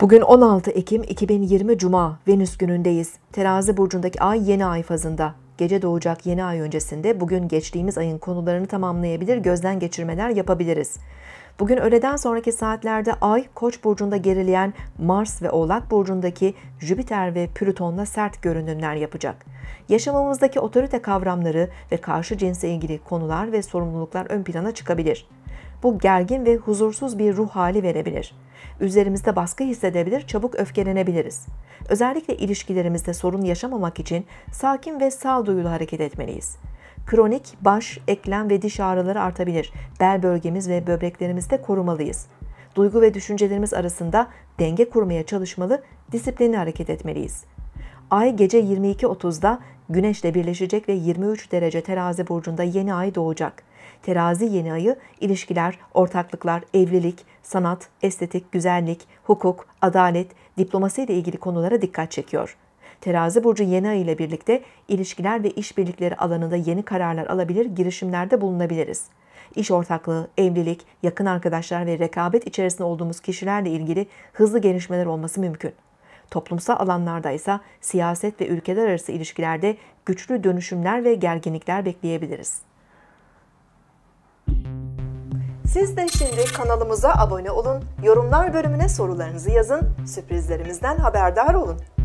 Bugün 16 Ekim 2020 Cuma Venüs günündeyiz. Terazi burcundaki ay yeni ay fazında. Gece doğacak yeni ay öncesinde bugün geçtiğimiz ayın konularını tamamlayabilir, gözden geçirmeler yapabiliriz. Bugün öğleden sonraki saatlerde Ay, Koç burcunda gerileyen Mars ve Oğlak burcundaki Jüpiter ve Plüton'la sert görünümler yapacak. Yaşamımızdaki otorite kavramları ve karşı cinse ilgili konular ve sorumluluklar ön plana çıkabilir. Bu gergin ve huzursuz bir ruh hali verebilir. Üzerimizde baskı hissedebilir, çabuk öfkelenebiliriz. Özellikle ilişkilerimizde sorun yaşamamak için sakin ve sağduyulu hareket etmeliyiz. Kronik baş, eklem ve diş ağrıları artabilir. Bel bölgemiz ve böbreklerimizde korumalıyız. Duygu ve düşüncelerimiz arasında denge kurmaya çalışmalı, disiplinli hareket etmeliyiz. Ay gece 22.30'da Güneşle birleşecek ve 23 derece terazi burcunda yeni ay doğacak. Terazi yeni ayı ilişkiler, ortaklıklar, evlilik, sanat, estetik, güzellik, hukuk, adalet, diplomasi ile ilgili konulara dikkat çekiyor. Terazi burcu yeni ay ile birlikte ilişkiler ve işbirlikleri alanında yeni kararlar alabilir, girişimlerde bulunabiliriz. İş ortaklığı, evlilik, yakın arkadaşlar ve rekabet içerisinde olduğumuz kişilerle ilgili hızlı gelişmeler olması mümkün toplumsal alanlarda ise siyaset ve ülkeler arası ilişkilerde güçlü dönüşümler ve gerginlikler bekleyebiliriz. Siz de şimdi kanalımıza abone olun, yorumlar bölümüne sorularınızı yazın, sürprizlerimizden haberdar olun.